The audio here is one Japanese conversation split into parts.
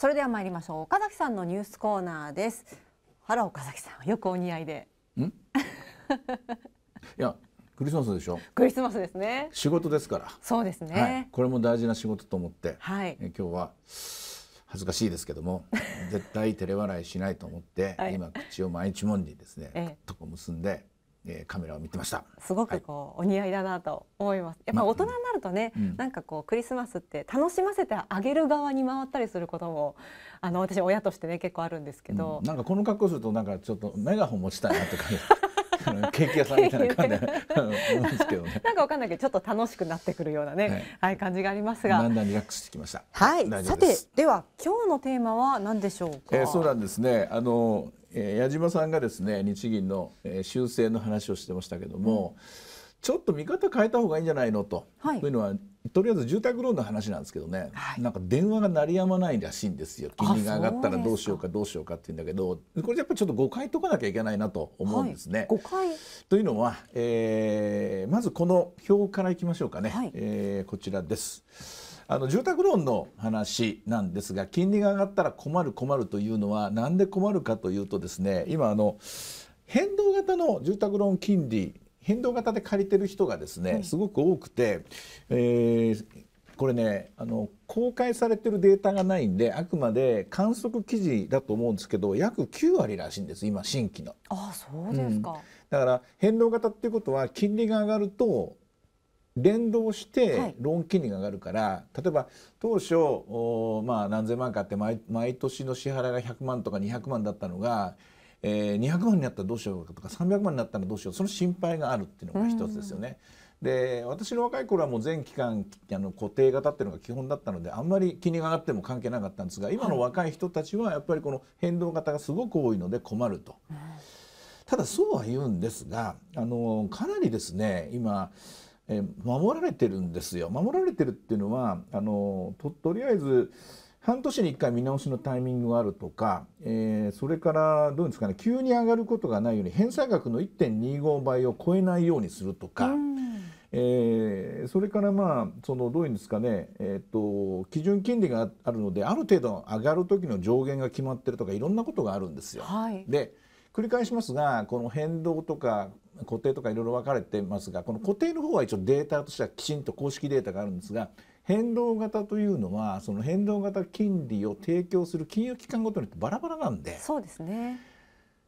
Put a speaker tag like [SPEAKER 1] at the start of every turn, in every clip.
[SPEAKER 1] それでは参りましょう岡崎さんのニュースコーナーです原岡崎さんよくお似合いで
[SPEAKER 2] いやクリスマスでしょ
[SPEAKER 1] クリスマスですね
[SPEAKER 2] 仕事ですから
[SPEAKER 1] そうですね、はい、
[SPEAKER 2] これも大事な仕事と思って、はい、え今日は恥ずかしいですけども 絶対照れ笑いしないと思って、はい、今口を毎日もんにですね、ええ、とこ結んでえー、カメラを見てました。すごくこ
[SPEAKER 1] う、はい、お似合いだなと思います。やっぱ大人になるとね、まなんかこうクリスマスって楽しませてあげる側に回ったりすることも、あの私親としてね結構あるんですけど、うん、な
[SPEAKER 2] んかこの格好するとなんかちょっとメガホン持ちたいなって感じ。ケーキ屋さんみたいな感じね、
[SPEAKER 1] なんかわかんないけどちょっと楽しくなってくるようなね、はい、はい、感じがありますが。だん
[SPEAKER 2] だんリラックスしてきました。はい。さて
[SPEAKER 1] では今日のテーマは何でしょうか。えー、
[SPEAKER 2] そうなんですね。あの矢島さんがですね日銀の修正の話をしてましたけども、うん、ちょっと見方変えた方がいいんじゃないのと、はい、というのはとりあえず住宅ローンの話なんですけどね、はい、なんか電話が鳴りやまないらしいんですよ金利が上がったらどうしようかどうしようかって言うんだけどこれやっぱりちょっと誤解解かなきゃいけないなと思うんですね。はい、というのは、えー、まずこの表からいきましょうかね、はい、えー、こちらです。あの住宅ローンの話なんですが金利が上がったら困る困るというのは何で困るかというとですね今あの変動型の住宅ローン金利変動型で借りてる人がですね、すごく多くて、えー、これねあの公開されてるデータがないんであくまで観測記事だと思うんですけど約9割らしいんです今新規の。
[SPEAKER 1] あそうですか、うん、
[SPEAKER 2] だから変動型っていうことは金利が上がると連動してローン金利が上がるから、はい、例えば当初お、まあ、何千万かって毎毎年の支払いが100万とか200万だったのが、えー、200万になったらどうしようかとか300万になったらどうしようその心配があるっていうのが一つですよね。で私の若い頃はもう全期間あの固定型っていうのが基本だったのであんまり利が上がっても関係なかったんですが今の若い人たちはやっぱりこの変動型がすごく多いので困ると。ただそうは言うんですがあのかなりですね今え守られてるんですよ守られてるっていうのはあのととりあえず半年に1回見直しのタイミングがあるとか、えー、それからどうですかね急に上がることがないように返済額の1.25倍を超えないようにするとか、えー、それからまあそのどういうんですかね、えーと、と基準金利があるのである程度上がる時の上限が決まってるとかいろんなことがあるんですよ。はい、で繰り返しますがこの変動とか固定とかいろいろ分かれてますがこの固定の方は一応データとしてはきちんと公式データがあるんですが変動型というのはその変動型金利を提供する金融機関ごとにバラバラなんでそうですね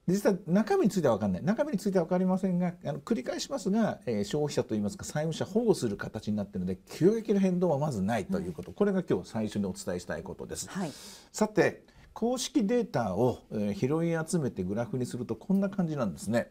[SPEAKER 2] 実は中身については分かんない中身については分かりませんがあの繰り返しますが、えー、消費者といいますか債務者保護する形になっているので急激な変動はまずないということ、うん、これが今日最初にお伝えしたいことです。はい、さて公式データを、え拾い集めてグラフにするとこんな感じなんですね。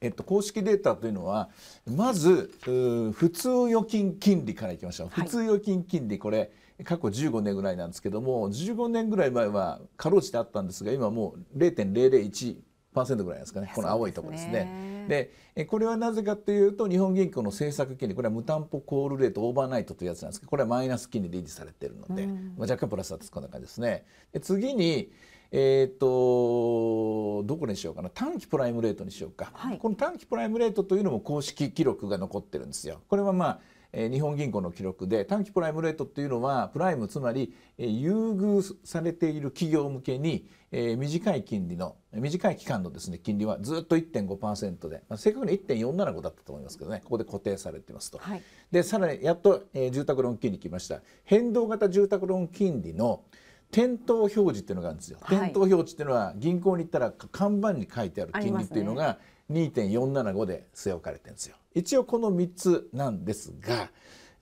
[SPEAKER 2] えっと、公式データというのはまず普通預金金利からいきましょう、普通預金金利これ過去15年ぐらいなんですけども15年ぐらい前はかろうじてあったんですが今もう0.001%ぐらいですかねこの青いところですね。でこれはなぜかというと日本銀行の政策金利これは無担保コールレートオーバーナイトというやつなんですけどこれはマイナス金利で維持されてるので、うん、まあ、若干プラスはつこんな感じですね。で次にえーと、とどこにしようかな短期プライムレートにしようか、はい、この短期プライムレートというのも公式記録が残ってるんですよ。これはまあえ日本銀行の記録で短期プライムレートっていうのはプライムつまり、え優遇されている企業向けに、え短い金利の短い期間のですね金利はずっと1.5%で、まあ、正確に1.475だったと思いますけどねここで固定されてますと、はい、でさらにやっと、え住宅ローン金利来ました変動型住宅ローン金利の店頭表示っていうのがあるんですよ、店頭表示っていうのは銀行に行ったら看板に書いてある金利っていうのが、2.475で据え置かれてるんですよ。一応この3つなんですが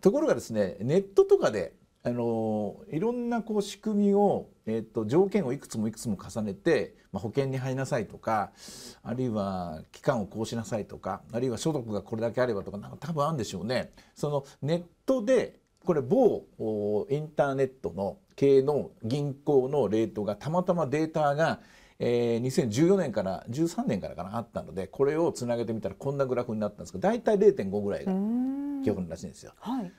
[SPEAKER 2] ところがですねネットとかであのいろんなこう仕組みを、えーと、条件をいくつもいくつも重ねて、まあ、保険に入りなさいとかあるいは期間をこうしなさいとかあるいは所得がこれだけあればとかなんか多分あるんでしょうね。そのネットでこれ某インターネットの系の銀行のレートがたまたまデータがえー、2014年から13年からかなあったのでこれをつなげてみたらこんなグラフになったんですけど大体0.5ぐらいが記らしいんですよ。はい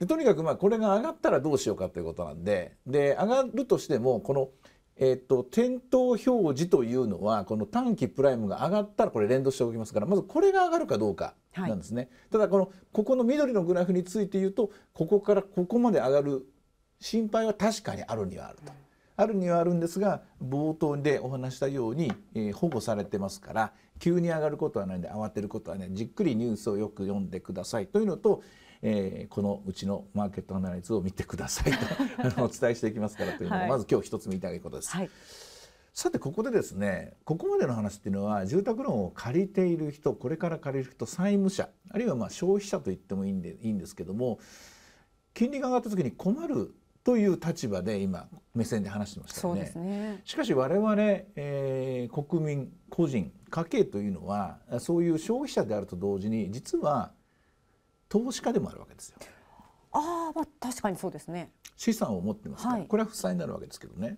[SPEAKER 2] でとにかくまあこれが上がったらどうしようかということなんでで上がるとしてもこの、えーと、点灯表示というのはこの短期プライムが上がったらこれ連動しておきますからまずこれが上がるかどうかなんですね、ただこのここの緑のグラフについて言うとここからここまで上がる心配は確かにあるにはあると。あるにはあるんですが冒頭でお話したように、えー、保護されてますから急に上がることはないんで慌てることはねじっくりニュースをよく読んでくださいというのと、えー、このうちのマーケットアナリイズを見てくださいと お伝えしていきますからというのが、はい、まず今日一つ見たいことです。はいさてここでですねここまでの話っていうのは住宅ローンを借りている人これから借りる人債務者あるいはま消費者と言ってもいいんでいいんですけども金利が上がった時に困るという立場で今目線で話してましたよね。ねしかし我々、えー、国民個人家計というのはそういう消費者であると同時に実は投資家でもあるわけですよ。あまあ確かにそうですね。資産を持ってますから、はい、これは負債になるわけですけどね。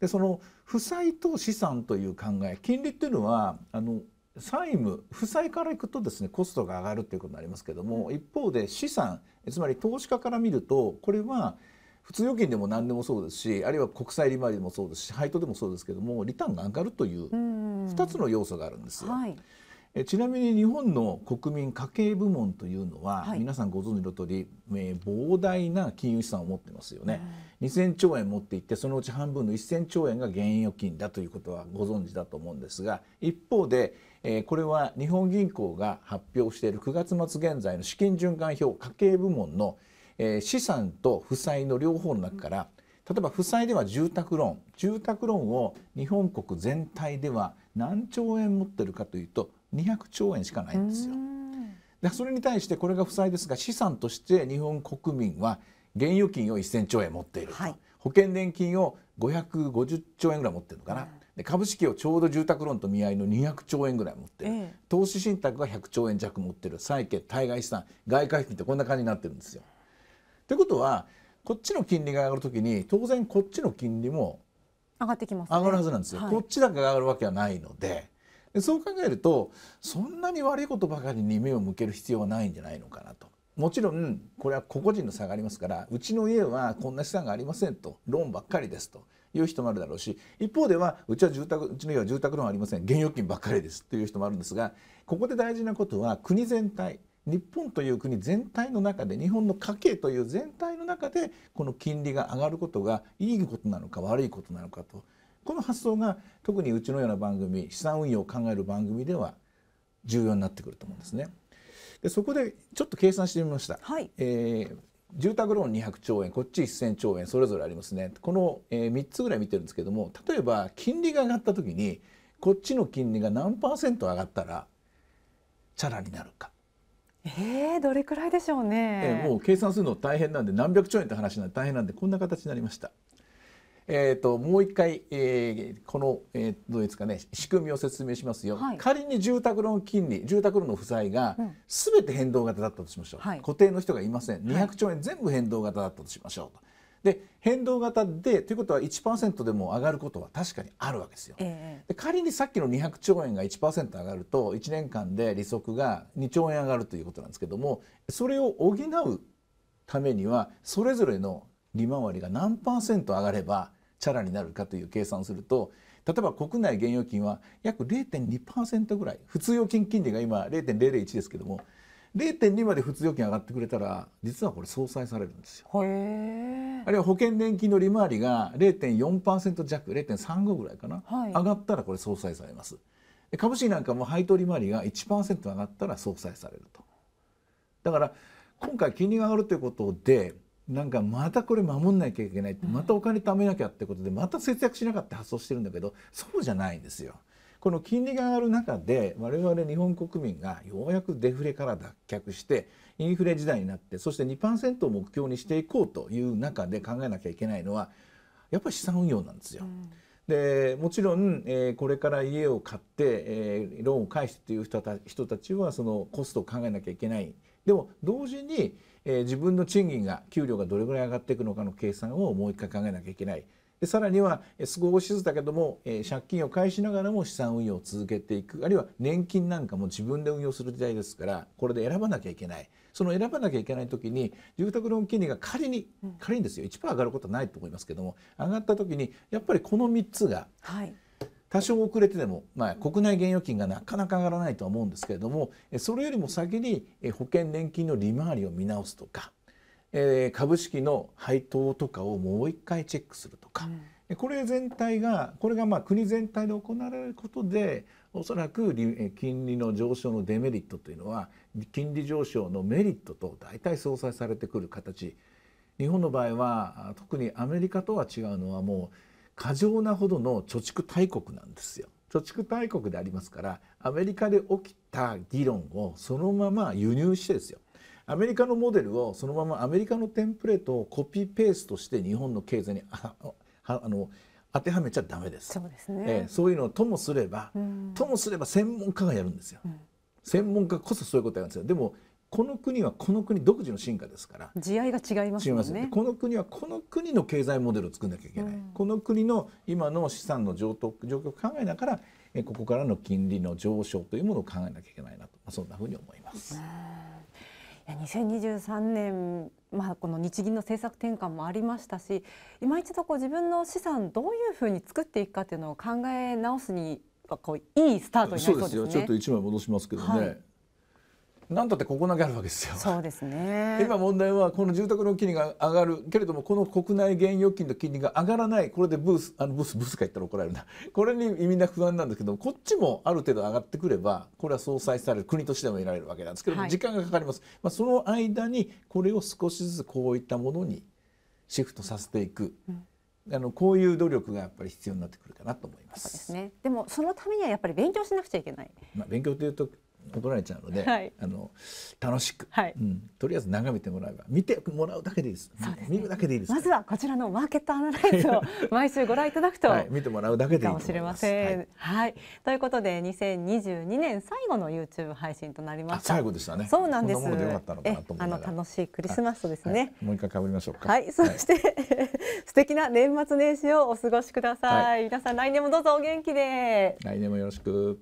[SPEAKER 2] でその負債と資産という考え金利っていうのはあの債務負債からいくとですねコストが上がるということになりますけども、うん、一方で資産つまり投資家から見るとこれは普通預金でも何でもそうですしあるいは国債利回りでもそうですし配当でもそうですけどもリターンが上がるという
[SPEAKER 1] 2つ
[SPEAKER 2] の要素があるんですよ。えちなみに日本の国民家計部門というのは、はい、皆さんご存知の通り、えー、膨大な金融資産を持ってますよね、うん、2000兆円持っていてそのうち半分の1000兆円が現預金だということはご存知だと思うんですが一方で、えー、これは日本銀行が発表している9月末現在の資金循環表家計部門の「えー、資産と負債の両方の中から例えば負債では住宅ローン住宅ローンを日本国全体では何兆円持ってるかというと200兆円しかないんですよ。でそれに対してこれが負債ですが資産として日本国民は現預金を1000兆円持っている、はい、保険年金を550兆円ぐらい持ってるのかな、で株式をちょうど住宅ローンと見合いの200兆円ぐらい持ってる、ええ、投資信託が100兆円弱持ってる債券対外資産外貨資金ってこんな感じになってるんですよ。ってことはこっちの金利が上がるときに当然こっちの金利も
[SPEAKER 1] 上がってきます、ね、上がるはずなんですよ、はい、こっ
[SPEAKER 2] ちだけ上がるわけはないのででそう考えるとそんなに悪いことばかりに目を向ける必要はないんじゃないのかなと。もちろんこれは個々人の差がありますからうちの家はこんな資産がありませんとローンばっかりですという人もあるだろうし一方ではうちは住宅うちの家は住宅ローンありません現預金ばっかりですという人もあるんですがここで大事なことは国全体日本という国全体の中で日本の家計という全体の中でこの金利が上がることがいいことなのか悪いことなのかとこの発想が特にうちのような番組資産運用を考える番組では重要になってくると思うんですね。でそこでちょっと計算してみました。はい、えー、住宅ローン200兆円こっち1000兆円それぞれありますねこの、えー、3つぐらい見てるんですけども例えば金利が上がった時にこっちの金利が何パーセント上がったらチャラになるか
[SPEAKER 1] えー、どれくらいでしょうね、えー、もう
[SPEAKER 2] 計算するの大変なんで何百兆円って話なんで大変なんでこんな形になりました。えーと、ともう一回、えー、この、えー、どうですかね仕組みを説明しますよ、はい、仮に住宅ローン金利住宅ローンの負債がすべて変動型だったとしましょう、はい、固定の人がいません200兆円全部変動型だったとしましょう、はいで変動型でということは1%でも上がることは確かにあるわけですよ。えー、で仮にさっきの200兆円が1%上がると1年間で利息が2兆円上がるということなんですけどもそれを補うためにはそれぞれの利回りが何パーセント上がればチャラになるかという計算をすると例えば国内現預金は約0.2%ぐらい普通預金金利が今0.001ですけども0.2まで普通預金上がってくれたら実はこれ相殺されるんですよ。あるいは保険年金の利回りが0.4%弱0.35ぐらいかな、はい、上がったらこれ相殺されます。株式なんかも配当利回りが1%上がったら相殺されると。だから今回金利が上がるということでなんかまたこれ守んなきゃいけないまたお金貯めなきゃってことでまた節約しなかった発想してるんだけどそうじゃないんですよ。この金利が上がる中で我々日本国民がようやくデフレから脱却してインフレ時代になってそして2%を目標にしていこうという中で考えなきゃいけないのはやっぱり資産運用なんですよ。うんでもちろん、えー、これから家を買って、えー、ローンを返してという人た人たちはそのコストを考えなきゃいけないでも同時に、えー、自分の賃金が給料がどれぐらい上がっていくのかの計算をもう一回考えなきゃいけないでさらには少しずつだけども、え借金を返しながらも資産運用を続けていくあるいは年金なんかも自分で運用する時代ですからこれで選ばなきゃいけないその選ばなきゃいけない時に住宅ローン金利が仮に仮にですよ1%上がることはないと思いますけども上がった時にやっぱりこの3つが、多少遅れてでも、まあ、国内現預金がなかなか上がらないとは思うんですけれどもそれよりも先に保険年金の利回りを見直すとかえー、株式の配当とかをもう一回チェックするとか、うん、これ全体がこれがまあ国全体で行われることでおそらく金利の上昇のデメリットというのは金利上昇のメリットと大体相殺されてくる形日本の場合は特にアメリカとは違うのはもう過剰なほどの貯蓄大国なんですよ。貯蓄大国でありますからアメリカで起きた議論をそのまま輸入してですよアメリカのモデルをそのままアメリカのテンプレートをコピーペーストして日本の経済にあの当てはめちゃダメです。そうですね。えー、そういうのともすれば、うん、ともすれば専門家がやるんですよ。うん、専門家こそそういうことやるんですよ。でもこの国はこの国独自の進化ですから
[SPEAKER 1] 地合いが違いますよねこ
[SPEAKER 2] の国はこの国の経済モデルを作んなきゃいけない、うん、この国の今の資産の状況状況を考えながらここからの金利の上昇というものを考えなきゃいけないなとそんなふうに思いま
[SPEAKER 1] す。や2023年、まあ、この日銀の政策転換もありましたし今一度こう自分の資産どういうふうに作っていくかというのを考え直すにこういいスタートになりそうですね。そうですよちょっと一
[SPEAKER 2] 枚戻しますけどね、はい何だってここだけあるわけですよ。そうですね。今問題はこの住宅の金利が上がるけれどもこの国内現預金の金利が上がらないこれでブースあのブースブースか言ったら怒られるなこれにみんな不安なんですけどこっちもある程度上がってくればこれは相殺される国としてもいられるわけなんですけど時間がかかります。まあその間にこれを少しずつこういったものにシフトさせていく。うんあのこういう努力がやっぱり必要になってくるかなと思いま
[SPEAKER 1] す。そうですね。でもそのためにはやっぱり勉強しなくちゃいけない。
[SPEAKER 2] まあ勉強というと怒られちゃうので、はい、あの楽しく、はい、うん、とりあえず眺めてもらえば見てもらうだけでいいです、ね、見るだけでいいですまず
[SPEAKER 1] はこちらのマーケットアナライズを 毎週ご覧いただくと、はい、
[SPEAKER 2] 見てもらうだけでいいかもしれま
[SPEAKER 1] せん、はいということで2022年最後の YouTube 配信となりました最後
[SPEAKER 2] でしたねそうなんです
[SPEAKER 1] あの楽しいクリスマスですね、もう一回かぶりましょうかはいそして、素敵な年末年始をお過ごしください、皆さん来年もどうぞお元気で来年もよろしく